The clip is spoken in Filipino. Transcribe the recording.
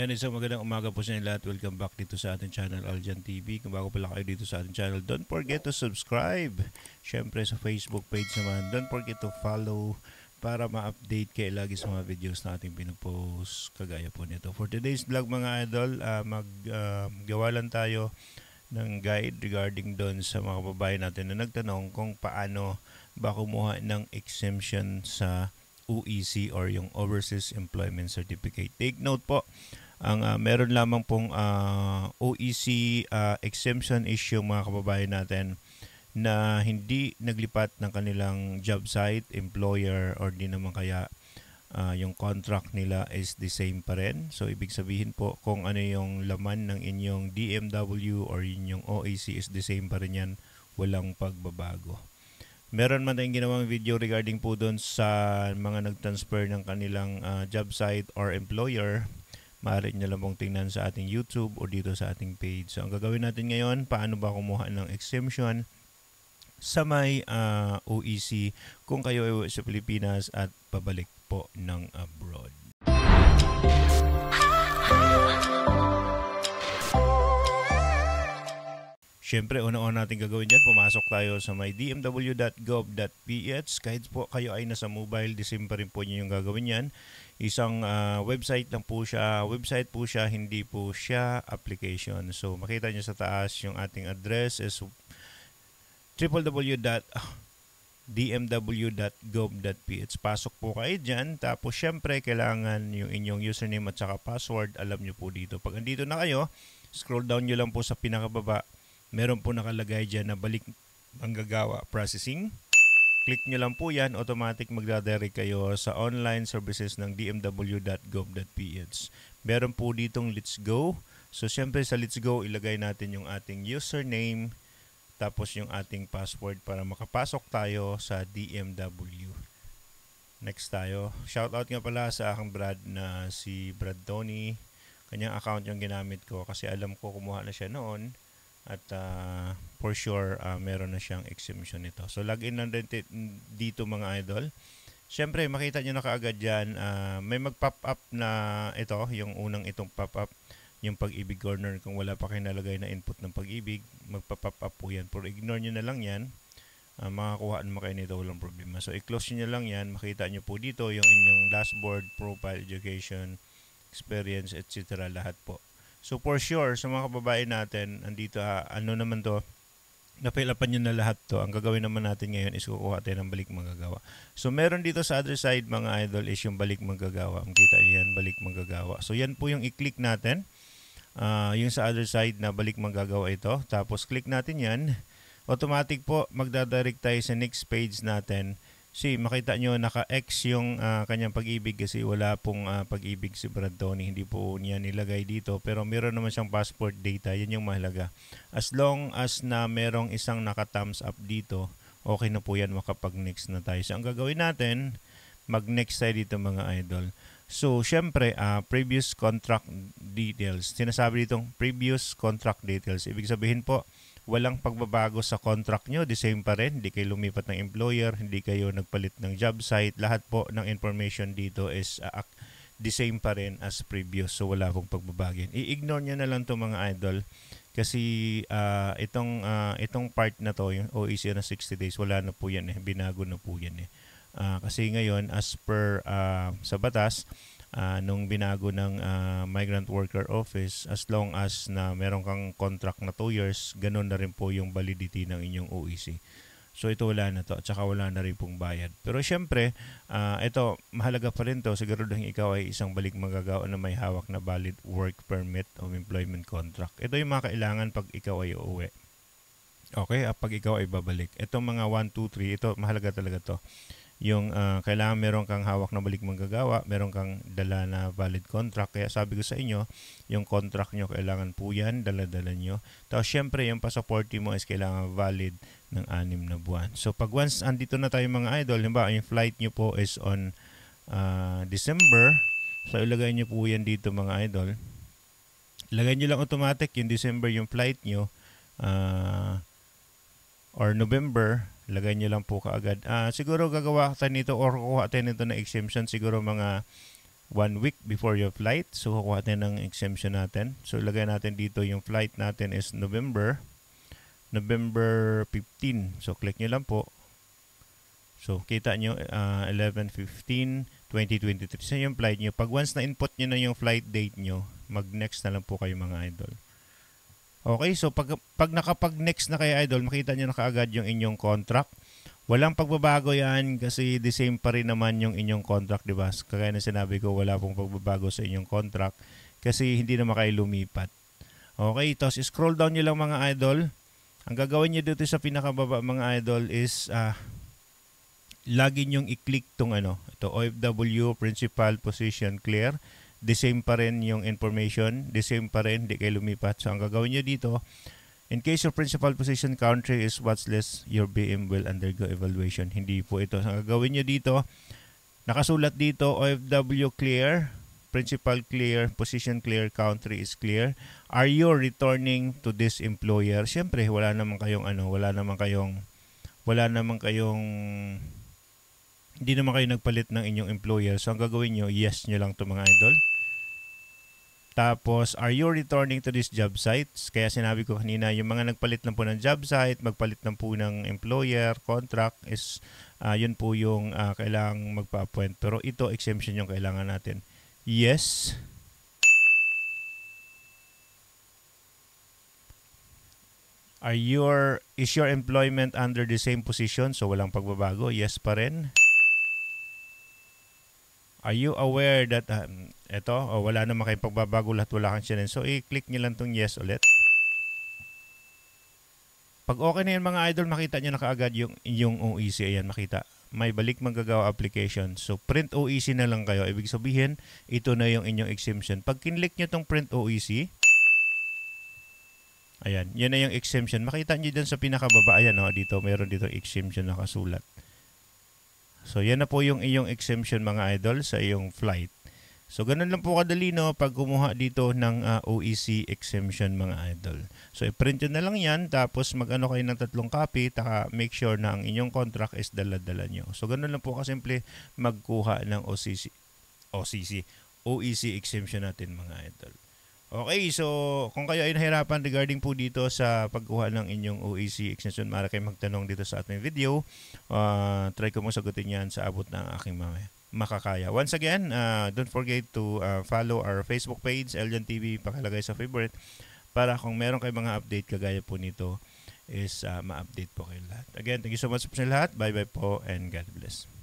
Yan, isang magandang umaga po sa inyo lahat. Welcome back dito sa ating channel Aljan TV. Kung bago pala kayo dito sa ating channel, don't forget to subscribe. Siyempre sa Facebook page naman, don't forget to follow para ma-update kayo lagi sa mga videos na ating pinupost kagaya po nito. For today's vlog mga idol, uh, ah, maggawa ah, uh, lang tayo ng guide regarding doon sa mga babae natin na nagtanong kung paano ba kumuha ng exemption sa UEC or yung Overseas Employment Certificate. Take note po, ang uh, meron lamang pong uh, ah, OEC uh, ah, exemption issue mga kababayan natin na hindi naglipat ng kanilang job site, employer or di naman kaya uh, yung contract nila is the same pa rin. So ibig sabihin po kung ano yung laman ng inyong DMW or inyong OAC e is the same pa rin yan, walang pagbabago. Meron man tayong ginawang video regarding po doon sa mga nag-transfer ng kanilang uh, job site or employer maaari nyo lang pong tingnan sa ating YouTube o dito sa ating page. So, ang gagawin natin ngayon, paano ba kumuha ng exemption sa may uh, ah, OEC kung kayo ay sa Pilipinas at pabalik po ng abroad. Siyempre, una-una natin gagawin dyan, pumasok tayo sa may dmw.gov.ph. Kahit po kayo ay nasa mobile, pa rin po nyo yung gagawin yan. Isang uh, website lang po siya. Website po siya, hindi po siya application. So, makita nyo sa taas yung ating address is www.dmw.gov.ph. Pasok po kayo dyan. Tapos, syempre, kailangan yung inyong username at saka password. Alam nyo po dito. Pag andito na kayo, scroll down nyo lang po sa pinakababa meron po nakalagay dyan na balik manggagawa processing. Click nyo lang po yan, automatic magdadirect kayo sa online services ng dmw.gov.ph. Meron po ditong Let's Go. So, syempre sa Let's Go, ilagay natin yung ating username, tapos yung ating password para makapasok tayo sa DMW. Next tayo. Shoutout nga pala sa aking Brad na si Brad Tony. Kanyang account yung ginamit ko kasi alam ko kumuha na siya noon at uh, for sure uh, meron na siyang exemption nito. So log in na rin dito mga idol. Siyempre makita niyo na kaagad dyan, uh, may mag-pop up na ito, yung unang itong pop up, yung pag-ibig corner. Kung wala pa kayo nalagay na input ng pag-ibig, magpa-pop up po yan. Pero ignore niyo na lang yan, uh, makakuhaan mo kayo nito, walang problema. So i-close niyo na lang yan, makita niyo po dito yung inyong dashboard, profile, education, experience, etc. lahat po. So for sure, sa mga kababayan natin, andito ha, ah, ano naman to, napailapan nyo na lahat to. Ang gagawin naman natin ngayon is kukuha tayo ng balik manggagawa. So meron dito sa other side mga idol is yung balik manggagawa. Makita nyo yan, balik manggagawa. So yan po yung i-click natin. Uh, yung sa other side na balik manggagawa ito. Tapos click natin yan. Automatic po, magdadirect tayo sa next page natin si makita nyo naka-X yung uh, kanyang pag-ibig kasi wala pong uh, pag-ibig si Brad Tony. Hindi po niya nilagay dito pero meron naman siyang passport data. Yan yung mahalaga. As long as na merong isang naka-thumbs up dito, okay na po yan makapag-next na tayo. So ang gagawin natin, mag-next tayo dito mga idol. So syempre, uh, previous contract details. Sinasabi dito previous contract details. Ibig sabihin po, walang pagbabago sa contract nyo, the same pa rin, hindi kayo lumipat ng employer, hindi kayo nagpalit ng job site, lahat po ng information dito is uh, the same pa rin as previous, so wala pong pagbabago. I-ignore nyo na lang to mga idol, kasi uh, itong, uh, itong part na to, yung OEC na 60 days, wala na po yan eh, binago na po yan eh. Uh, kasi ngayon, as per uh, sa batas, uh, nung binago ng uh, Migrant Worker Office as long as na meron kang contract na 2 years, ganun na rin po yung validity ng inyong OEC. So ito wala na to at saka wala na rin pong bayad. Pero syempre, uh, ito mahalaga pa rin to siguraduhin ikaw ay isang balik magagawa na may hawak na valid work permit o employment contract. Ito yung mga kailangan pag ikaw ay uuwi. Okay, at pag ikaw ay babalik. Itong mga 1, 2, 3, ito mahalaga talaga to yung uh, kailangan meron kang hawak na balik manggagawa, meron kang dala na valid contract. Kaya sabi ko sa inyo, yung contract nyo kailangan po yan, dala-dala nyo. Tapos syempre, yung pasaporte mo is kailangan valid ng anim na buwan. So pag once andito na tayo mga idol, halimbawa yung flight nyo po is on uh, December, so ilagay nyo po yan dito mga idol. Ilagay nyo lang automatic yung December yung flight nyo uh, or November Lagay nyo lang po kaagad. Uh, siguro gagawa tayo nito or kukuha tayo nito ng exemption siguro mga one week before your flight. So, kukuha tayo ng exemption natin. So, lagay natin dito yung flight natin is November. November 15. So, click nyo lang po. So, kita nyo, uh, 11-15, 2023. So, yung flight nyo. Pag once na input nyo na yung flight date nyo, mag-next na lang po kayo mga idol. Okay, so pag, pag nakapag-next na kay Idol, makita nyo na kaagad yung inyong contract. Walang pagbabago yan kasi the same pa rin naman yung inyong contract, di ba? Kagaya na sinabi ko, wala pong pagbabago sa inyong contract kasi hindi na kayo lumipat. Okay, tapos scroll down nyo lang mga idol. Ang gagawin nyo dito sa pinakababa mga idol is uh, lagi nyong i-click tong ano, ito OFW principal position clear the same pa rin yung information, the same pa rin, di kayo lumipat. So, ang gagawin nyo dito, in case your principal position country is what's less, your BM will undergo evaluation. Hindi po ito. So, ang gagawin nyo dito, nakasulat dito, OFW clear, principal clear, position clear, country is clear. Are you returning to this employer? Siyempre, wala naman kayong ano, wala naman kayong, wala naman kayong hindi naman kayo nagpalit ng inyong employer. So, ang gagawin nyo, yes nyo lang to mga idol. Tapos, are you returning to this job site? Kaya sinabi ko kanina, yung mga nagpalit na po ng job site, magpalit na po ng employer, contract, is uh, yun po yung uh, kailangang magpa-appoint. Pero ito, exemption yung kailangan natin. Yes. Are your, is your employment under the same position? So, walang pagbabago. Yes pa rin. Are you aware that um, ito, oh, wala namang kayong pagbabago lahat, wala kang challenge. So, i-click nyo lang tong yes ulit. Pag okay na yan mga idol, makita nyo na kaagad yung, yung OEC. Ayan, makita. May balik magagawa application. So, print OEC na lang kayo. Ibig sabihin, ito na yung inyong exemption. Pag kinlik nyo tong print OEC, ayan, yan na yung exemption. Makita nyo dyan sa pinakababa. Ayan, no? Oh, dito, meron dito exemption na kasulat. So, yan na po yung iyong exemption mga idol sa iyong flight. So ganun lang po kadali no pag kumuha dito ng uh, ah, OEC exemption mga idol. So i-print nyo na lang yan tapos mag-ano kayo ng tatlong copy taka make sure na ang inyong contract is dala-dala nyo. So ganun lang po kasimple magkuha ng OCC, OCC, OEC exemption natin mga idol. Okay, so kung kayo ay nahirapan regarding po dito sa pagkuha ng inyong OEC extension, mara kayo magtanong dito sa ating video. Uh, try ko mong sagutin yan sa abot ng aking mamaya makakaya. Once again, uh, don't forget to uh, follow our Facebook page, Eljan TV, pakalagay sa favorite, para kung meron kayo mga update kagaya po nito, is uh, ma-update po kayo lahat. Again, thank you so much po sa lahat. Bye-bye po and God bless.